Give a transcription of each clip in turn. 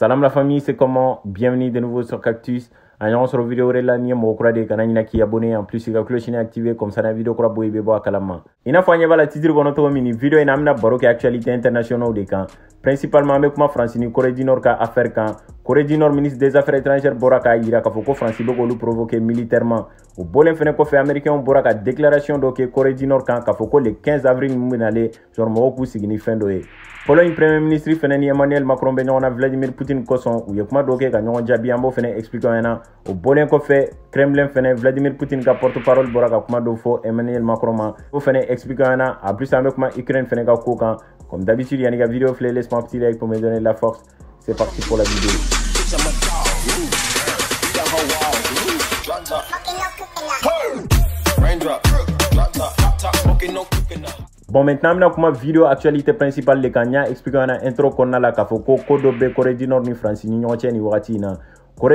Salam la famille, c'est comment Bienvenue de nouveau sur Cactus. An sur le vidéo la ni ye mɔgɔ kura de qui abonné en plus a la cloche est activé comme ça la vidéo kura bɔ et la bɔ a kalama i n'a fɔ vidéo la titre de votre mini vidéo et la baro actualité internationale principalement avec moi Francine Corée ni du nord a affaire quand Corée du nord ministre des affaires étrangères Boraka k'a yira k'a fɔ ko provoquer militairement Au Bolen fɛnɛ fait américain Boraka déclaration donc Corée du nord quand kafoko le 15 avril min benale sɔrɔ mɔgɔw k'u pologne premier ministre fɛnɛ emmanuel macron ben ɲɔgɔn a vladimir Poutine kosɔn ou ye kuma dɔ kɛ ka ɲɔgɔn jaabi an au Bolin expliqué fait kremlin fɛnɛ vladimir Poutine ka porte parole Boraka kuma dofo emmanuel macron ma o explique expliqué a plus avec ma ukraine fɛnɛ ka comme d'habitude, y a Yannick Abvidéoflé, laisse-moi un petit like pour me donner de la force. C'est parti pour la vidéo. Bon, maintenant, maintenant, ma vidéo actualité principale le Kanya. expliquez un intro qu'on la là, fɔ ko ko du Nord ni France ni ɲɔgɔn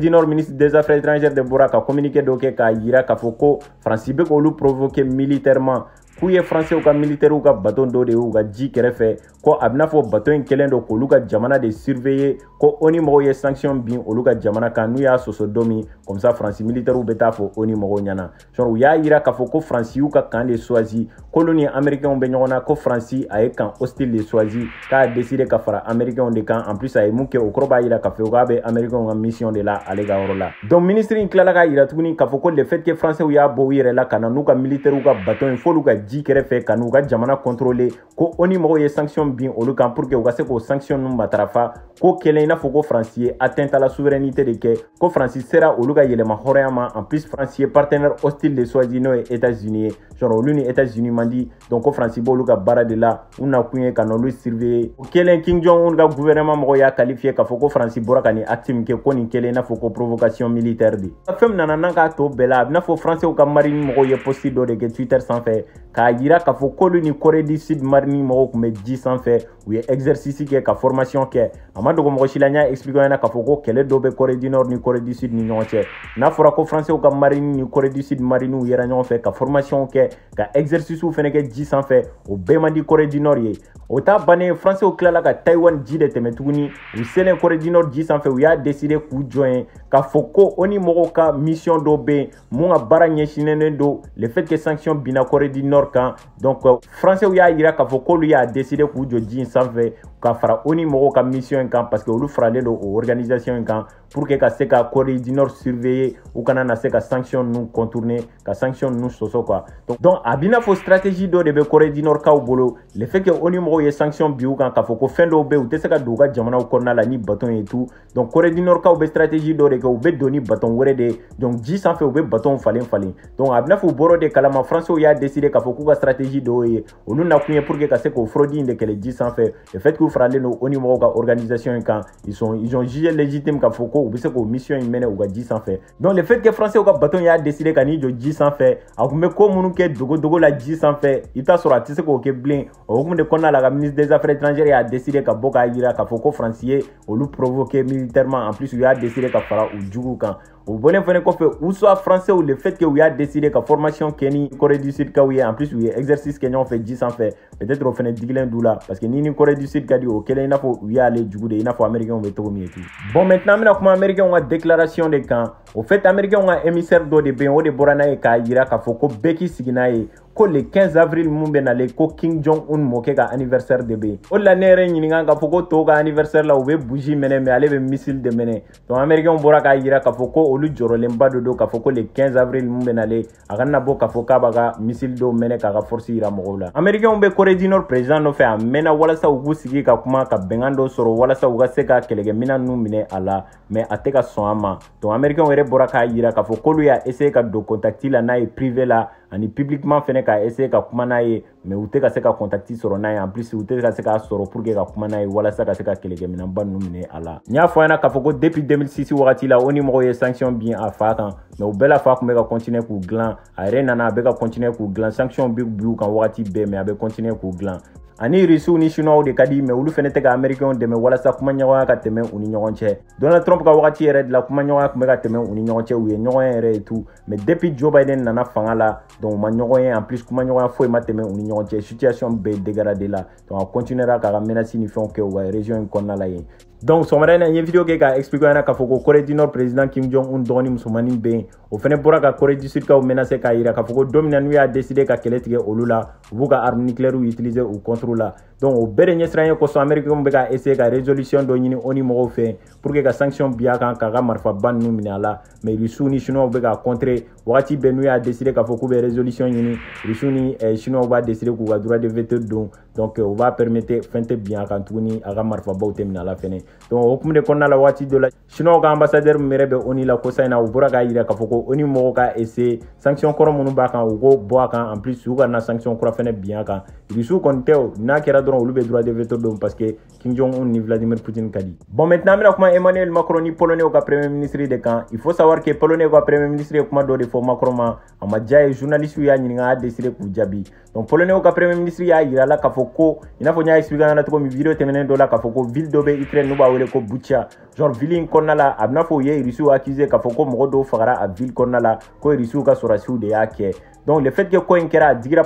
cɛ nin ministre des affaires étrangères de Buraka, a communiqué dɔ kɛ k'a yira k'a provoquer militairement k'u ye faransɛw ka militɛriw ka bato dɔ de y'u ka ji kɛrɛfɛ ko a bena fɔ bato ɲi kelen do k'olu ka jamana de surveye ko oni mɔgɔw ye sanction bin olu ka jamana kan n'u y'a sɔsɔ do min komisa faransi militɛriw be t'a fɔ oni mɔgɔw ɲana sɔn u y'a yira k'a fɔ ko faransi y'u ka kan de suwazi k'olu ni amɛrikɛnw be ɲɔgɔn na ko faransi a ye kan hostile de suwazi k'a deside ka fara amɛrikɛnw de kan en plus a ye mun kɛ o kɔrɔ b'a yira k'a fɔ k'a be amɛrikɛnw ka misiɔn de la ale ka yɔrɔ la donc ministiri n kilala k'a yira tuguni k'a fɔ ko le fait ke fransɛw y'a bɔ u yɛrɛ la ka na n'u ka militɛriw ka bato ye fɔlu ka ji kɛrɛfɛ ka n'u ka jamana kɔntorole ko ONU mɔgɔw ye sanction bin olu kan pour que u ka se k'o sanction ninnu matarafa ko kelen i n'a fɔ ko faransi ye atteintala souveraineté de kɛ ko faransi sera olu ka yɛlɛma hɔrɔnya ma en plus faransi ye partenaire hostile de soisi n'o ye états-unis ye genre olu ni états-unis man di donc ko faransi b'olu ka baara de la u nakun ye ka na olu surveiller o kelen king jong un ka gouvernement mɔgɔw y'a qualifié k'a fɔ ko faransi bɔra ka nin acte min kɛ ko nin kelen i n'a fɔ ko provocation militaire de fɛn min nana n'a k'a to bɛɛ la a bɛn'a fɔ faransɛw ka marine mɔgɔw ye posti dɔ de kɛ twitter sanfɛ k'a yira k'a fɔ k'olu ni corée du sud marine mɔgɔw tun bɛ ji sanfɛ u ye exercice kɛ ka formation kɛ a ma ma dogo mɔgɔ si la n y'a expliqué ɲɛna k'a fɔ ko kɛlɛ dɔ bɛ Corée du Nord ni Corée du Sud ni ɲɔgɔn cɛ n'a fɔra ko Français ka marini ni Corée du Sud mariniw yɛrɛ ɲɔgɔn fɛ ka formation kɛ ka exercice fɛnɛ kɛ ji sanfɛ o bɛɛ man di Corée du Nord ye o ta bannen faransew kilala ka taiwan ji de tɛmɛ tuguni u selen kɔrɛdinɔr ji sanfɛ u y'a deside k'u jɔn ye k'a fɔ ko o ni mɔgɔw ka misiyɔn dɔ be yen mun ka baara ɲɛsinɛnen don le fait que sanction binna kɔrɛdinɔr kan donc euh, faransew y'a yira k'a fɔ k'olu y'a deside k'u jɔ ji sanfɛ ka fara o ni mɔgɔw ka misiyɔn ye kan parce que olu faralen don o organisation ye kan pour que ka se ka kɔrɛdinɔr surveye u kana na se ka sanction nu contourne ka sanction nu sɔsɔ kuwa donc a b'i n'a fɔ stratégie dɔ de be kɔrɛdinɔrkaw bolo le fait que o ni mɔgɔ mɔgɔw ye sanction bi u kan k'a fɔ ko fɛn dɔw bɛ yen u tɛ se ka don u ka jamanaw kɔnɔna la ni baton ye tu donc kore du nord kaw bɛ stratégie dɔ de kɛ u bɛ don ni baton wɛrɛ de ye donc ji sanfɛ u bɛ baton falen falen donc a bɛ n'a fɔ u bɔr'o de kalama faransiw y'a décidé k'a fɔ k'u ka stratégie dɔw ye olu nakun ye pour que ka se k'o frodi in de kɛlɛ ji sanfɛ le fait k'u faralen don oni mɔgɔw ka organisation in kan ils sont ils ont jugé légitime k'a fɔ ko u bɛ se k'o mission in mɛnɛ u ka ji sanfɛ donc le fait que faransiw ka baton y'a décidé ka n'i jɔ ji sanfɛ a tun bɛ ko minnu kɛ dogodogo la ji sanfɛ i bɛ taa sɔrɔ a tɛ se k'o kɛ bilen o hukumu de kɔnɔna la ka ministre des affaires étrangères y'a décidé ka bɔ k'a yira k'a fɔ ko faransi ye olu provoqué militairement en plus u y'a décidé ka fara u juguw kan o bɔlen fɛnɛ kɔfɛ u soit français le fait que u y'a décidé ka formation kɛ ni corée du sud kaw ye en plus u ye exercice kɛ ɲɔgɔn fɛ ji sanfɛ peut-être o fɛnɛ digilen d'u la parce que ni ni corée du sud ka di o kelen i n'a fɔ u y'ale jugu de i n'a fɔ américain bɛ cogo min ye tu bon maintenant an bena kuma américain ka déclaration de kan o fait américain ka émissaire dɔ de be yen o de bɔra n'a ye k'a yira k'a fɔ ko bɛɛ k'i sigi n'a ye ko le 15 avril mun bɛ nale ko king jong un mɔkɛ ka anniversaire de be o la ne yɛrɛ ɲininga k'a fɔ ko tɔw ka anniversaire la u be buji mɛnɛ mɛ ale be misile de mɛnɛ donc amɛrikɛnw bɔra k'a yira k'a fɔ ko olu jɔrɔlenba do do k'a fɔ ko le 15 avril mun bɛ nale a ka na bɔ k'a fɔ k'a b'a ka misile dɔw mɛnɛ k'a ka forsi yira mɔgɔw la amɛrikɛnw be koredinɔr président nɔfɛ a mɛnna walasa u k'u sigi ka kuma ka bɛngan dɔ sɔrɔ walasa u ka se ka kɛlɛkɛmina nu minɛ a la mɛ a tɛ ka sɔn a ma donc amɛrikɛnw yɛrɛ bɔra k'a yira k'a fɔ k'olu y'a essaye ka don kontakti la n'a ye privé la ani publiquement fɛnɛ ka essaye ka kuma n'a ye mɛ u tɛ ka se ka kontakti sɔrɔ n'a ye en plus u tɛ ka se k'a sɔrɔ pour que ka kuma n'a ye walasa ka se ka kɛlɛkɛminɛba nunu minɛ a la n y'a fɔ ɲɛna k'a fɔ ko depuis 2006 wagati la o ni mɔgɔw ye sanction bin a faa kan mɛ u bɛɛ la faa kun bɛ ka continue k'u dilan a yɛrɛ nana a bɛ ka continue k'u dilan sanction bi b'u kan wagati bɛɛ mɛ a bɛ continue k'u dilan ani risiw ni shinɔw de ka di mɛ olu fɛnɛ tɛ ka amɛrikɛnw dɛmɛ walasa kumaɲɔgɔnya ka tɛmɛ u ni ɲɔgɔn cɛ donald trump ka wagati yɛrɛ de la kumaɲɔgɔnya kun bɛ ka tɛmɛ u ni ɲɔgɔn cɛ u ye ɲɔgɔn yɛrɛ ye tu mɛ depuis joe biden nana fanga la donc u ma ɲɔgɔn ye en plus kumaɲɔgɔnya foyi ma tɛmɛ u ni ɲɔgɔn cɛ situation bɛɛ dégradé la donc a continuera k'a ka menaci ni fɛnw kɛ u ka région yi kɔnɔna la yen donc sɔgɔmada in na n ye video kɛ ka explique ɲɛna k'a fɔ ko kore du nord président kim jong un dɔgɔni musomanin bɛ yen o fɛnɛ bɔra ka kore du sudkaw menase k'a yira k'a fɔ ko don min na n'u y'a deside ka kɛlɛ tigɛ olu la u b'u ka arme nuclɛrɛw utilize u contre la o bɛɛ de ɲɛsiranya kosɔn amɛrikɛnw bɛ ka essaye ka resolution dɔ ɲini oni mɔgɔw fɛ pour que ka sanction bi a kan k'a ka marifaba ninnu minɛ a la mais rusiw ni chinois bɛ k'a contre wagati bɛɛ n'u y'a décidé k'a fɔ k'u bɛ resolution ɲini rusiw ni eh, chinois b'a décidé k'u ka droit de veto don donc o b'a permettre fɛn tɛ bin a kan tuguni a ka marifabaw tɛ minɛ a la fɛnɛ donc o hukumu de kɔnɔna la wagati dɔ la chinois ka ambassadeur min yɛrɛ bɛ oni la kosa in na u bɔra k'a yira k'a fɔ ko mɔgɔw ka essaye sanction kɔrɔ minnu b'a kan u k'o bɔ a kan en plus u kana sanction kura fɛnɛ bin a kan rusiw kɔni tɛ o n'a kɛra dɔrɔn olu bɛ droit de veto don parce que Kim Jong Un ni Vladimir Poutine ka di bon maintenant an bɛna kuma Emmanuel Macron ni polonais ka premier ministre de kan il faut savoir que polonais ka premier ministre ye kuma dɔ de fɔ Macron ma a ma diya ye journaliste y'a ɲininka a décidé k'u jaabi donc polonais ka premier ministre y'a yira la k'a fɔ ko i n'a fɔ n y'a expliqué aw ɲɛna cogo min vidéo tɛmɛnen dɔ la k'a fɔ ko ville dɔ bɛ Ukraine n'u b'a wele ko Bucha genre ville in kɔnɔna la a bɛ n'a fɔ u ye Rusiw accusé k'a fɔ ko mɔgɔ dɔw fagara a ville kɔnɔna la ko Rusiw ka sɔrɔdasiw de y'a kɛ Donc le fait que ko in polonais au digira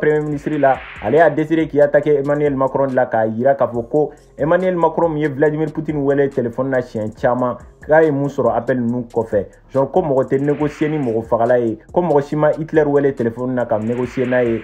premier ministre là ale à décidé qu'il attaque Emmanuel Macron la k'a yira k'a foko, Emmanuel Macron min Vladimir Poutine wele téléphone na siɲɛ chama. k'a nous appel ninnu kɔfɛ genre ko mɔgɔ tɛ négocier ni mɔgɔ comme ye ko mɔgɔ si Hitler wele téléphone na ka négocier n'a ye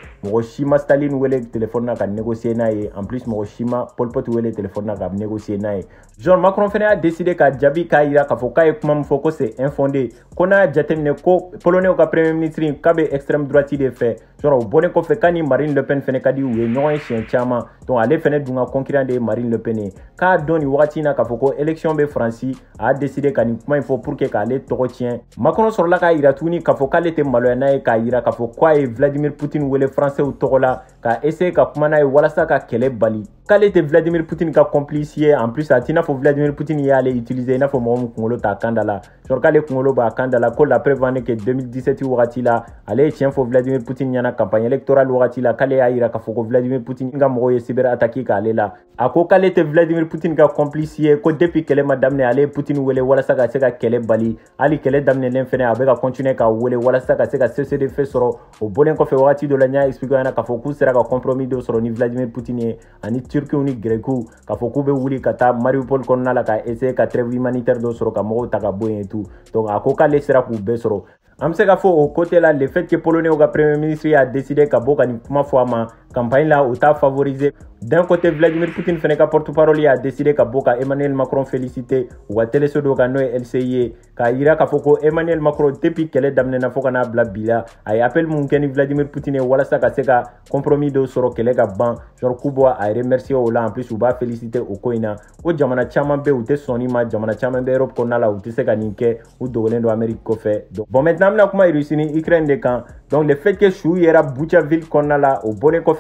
Staline ou elle wele téléphone na ka négocier n'a en plus mɔgɔ Pol Pot wele téléphone na ka négocier n'a Jean Macron fait a décidé ka jabi k'a yira k'a fɔ k'a ye kuma c'est infondé ko a y'a ko polonais premier ministre k'a extra droit il est fait genre bonne qu'on fait quand Marine Le Pen fait kadi ou non et chien chama donc allez fenêtre d'un concurrent de Marine Le Pen car donne wati na kafoko élection be franci a décidé qu'un il faut pour que kale to retient Macron sur la kaira tuni kafoko lete malo na e kaira kafoko et Vladimir Poutine ou les français ou tola ka essayer ka comment na wala sa kele bali k'ale tɛ vladimir putin ka complice ye en plus a t'i n'a fɔ vladimir putin y'ale utilise i n'a fɔ mɔgɔ min kunkolo t'a kan da la genre k'ale kunkolo b'a kan da la ko la preuve en est que 2017 wagati la ale ye tiɲɛ fɔ vladimir putin ɲɛna campagne électorale wagati la k'ale y'a yira k'a fɔ ko vladimir putin ka mɔgɔw ye cyber attaque k'ale la a ko k'ale tɛ vladimir putin ka complice ye ko depuis kɛlɛ ma daminɛ ale ye putin wele walasa ka se ka kɛlɛ bali hali kɛlɛ daminɛlen fɛnɛ a bɛ ka continuer k'a wele walasa ka se ka ccdf sɔrɔ o bɔlen kɔfɛ wagati dɔ la n y'a expliqué ɲɛna k'a fɔ k'u sera ka compromis dɔ sɔrɔ ni vladimir putin ye ani turkiw ni grɛkiw k'a fɔ k'u bɛ wuli ka taa mariupol kɔnɔna la ka essaye ka trɛve humanitaire dɔ sɔrɔ ka mɔgɔw ta ka bɔ yen tu donc a ko k'ale sera k'u bɛɛ sɔrɔ an be se k'a fɔ o kote la le fait ke polonɛw ka premier ministre y'a deside ka bɔ ka nin kuma fɔ a ma campagne la ou t'a favoriser d'un côté vladimir Poutine Feneca porte-parole a décidé Kaboka emmanuel macron félicité ou à télé dɔ kan LCIE. k'a emmanuel macron depuis kɛlɛ daminɛna fɔɔ ka n'a bila a appelé appel vladimir Poutine ou à la se compromis de soro kɛlɛ ban genre kubɔ a remercié Ola en plus ou b'a félicité o Koina. jamana Chamambe be u ma jamana europe kɔnɔna la t'es ou se ka Amérique Kofé. do bon maintenant bena kuma rusi ni ukraine de camps. donc le fait que suw yɛra buchaville kɔnɔna la o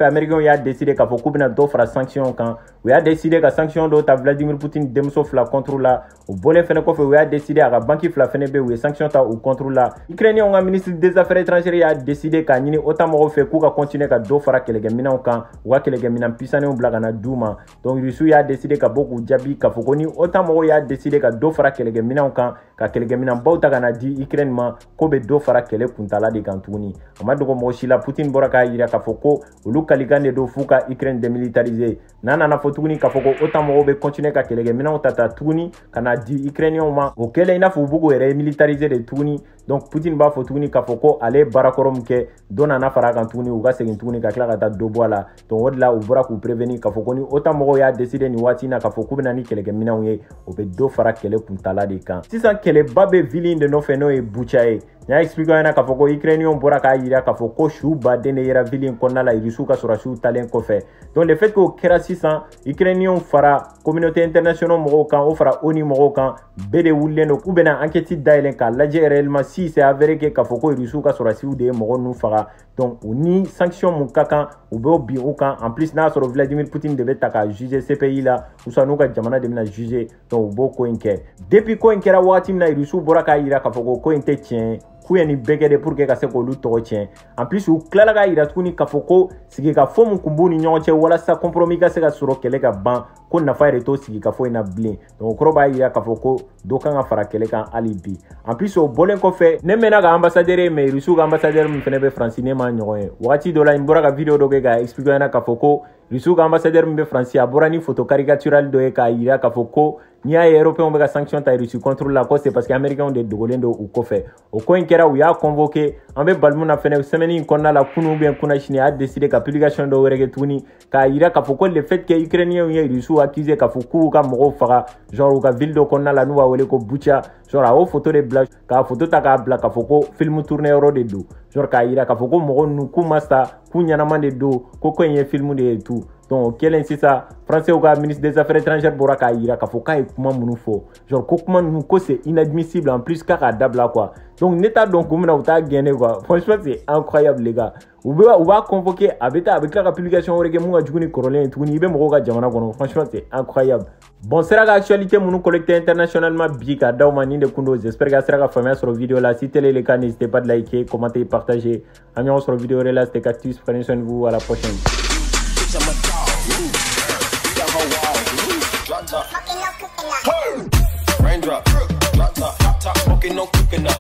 Américains y a décidé qu'à faut couper notre offre sanctions quand il a décidé qu'à sanctions d'autres Vladimir Poutine démissionne la contrôle là au volet fenêtre on a décidé à la banque la fenêtre où les sanctions ta au contrôle la Ukrainien on a ministre des affaires étrangères il a décidé qu'à ni autant moro fait couper continuer qu'à deux à que gamin on quand ou à quel gamin en puissance on blague en a donc Russie y a décidé qu'à beaucoup d'habits qu'à faut connu autant y a décidé qu'à d'offre à quel gamin on quand ka kɛlɛkɛminanbaw ta ka na di ukrɛni ma ko be dɔ fara kɛlɛ kuntala de kan tuguni a ma dogo mɔgɔ si la putin bɔra k'a yira k'a fɔ ko olu kalikan de don f'u ka ukrɛni demilitarize n'a nana fɔ tuguni k'a fɔ ko o ta mɔgɔw be kɔntine ka kɛlɛkɛminanw ta ta tuguni ka na di ukrɛniyɛnw ma o kɛlen i n'a fɔ u b'u yɛrɛ militarize de tuguni donc putin b'a fɔ tuguni k'a fɔ ko ale baarakɔrɔ min kɛ dɔ nana fara kan tuguni u ka segin tuguni ka tila ka taa dɔ bɔ a la donc o de la u bɔra k'u preveni k'a fɔ ko ni ota mɔgɔw y'a deside nin waati na k'a fɔ k'u bena ni kɛlɛkɛminanw ye o be dɔ fara kɛlɛ kuntala de kan sisan kɛlɛba bɛ vili in de nɔfɛ n'o ye buca ye n y'a explike ɲɛna k'a fɔ ko ukrainiyɛnw bɔra k'a yira k'a fɔ ko suw baden de yera vili in kɔnɔna la rusiw ka sɔrɔsiw talen kɔfɛ donc le fait k'o kɛra sisan ukrainiyɛnw fara communauté international mɔgɔw kan o fara oni mɔgɔw kan bɛɛ de wulilen do k'u bɛna ankɛti dayɛlɛn k'a lajɛ réellement si c'est avéré ke k'a fɔ ko rusiw ka sɔrɔsiw de ye mɔgɔ nu faga donc u ni sanction mun ka kan u b'o bin u kan en plus n'a sɔrɔ vladimir putin de bɛ ta ka juge cpi la usa n'u ka jamana de bena juge donc u b'o ko ɲi kɛ depuis ko ɲi kɛra wagati min na rusiw bɔra k'a yira k'a fɔ ko ko ɲi tɛ tiɲɛ k'u ye nin bɛɛ kɛ de pour que ka se k'olu tɔgɔ tiɲɛ en plus u tilala k'a yira tuguni k'a fɔ ko sigikafo min tun b'u ni ɲɔgɔn cɛ walasa compromis ka se ka sɔrɔ kɛlɛ ka ban ko nafa yɛrɛ t'o sigikafo in na bilen donc o kɔrɔ b'a yira k'a fɔ ko dɔ kan ka fara kɛlɛ kan hali bi en plus o bɔlen kɔfɛ ne mɛnna ka ambassadeur ye mais rusiw ka ambassadeur min fɛnɛ bɛ faransi ne m'a ɲɔgɔn ye wagati dɔ la n bɔra ka video dɔ kɛ k'a expliquer ɲɛna k'a fɔ ko rusiw ka ambassadeur min bɛ faransi a bɔra ni photo caricaturale dɔ ye k'a yira k'a fɔ ko n'i y'a ye européenw bɛ ka sanction ta rusi contre la ko c'est parce que américains de dogolen do u kɔfɛ o ko in kɛra u y'a convoqué an bɛ balimu na fɛnɛ semaine in kɔnɔna la kunu ubiyɛn kuna sini a décidé ka publication dɔ wɛrɛ kɛ tuguni k'a yira k'a fɔ ko le fait que ukrainiens ye rusiw accusé k'a fɔ k'u ka mɔgɔw faga genre u ka ville dɔ kɔnɔna la n'u b'a wele ko bucha genre a y'o photo de bila k'a photo ta k'a bila k'a fɔ ko film tourné yɔrɔ de do genre k'a yira k'a fɔ ko mɔgɔ ninnu k'u ma sa k'u ɲɛnama de do ko ko in ye film de ye tu o c'est français Français ka ministre des affaires étrangères k'a yira k'a genre c'est inadmissible en plus k'a k'a quoi donc n'état Donc, quoi franchement c'est incroyable les gars va convoquer avec avec publication vous pouvez vous franchement c'est incroyable bon c'est la actualité nous collecte internationalement j'espère que sera vidéo la si n'hésitez pas de liker commenter partager vidéo vous à la prochaine smoking, no cooking up.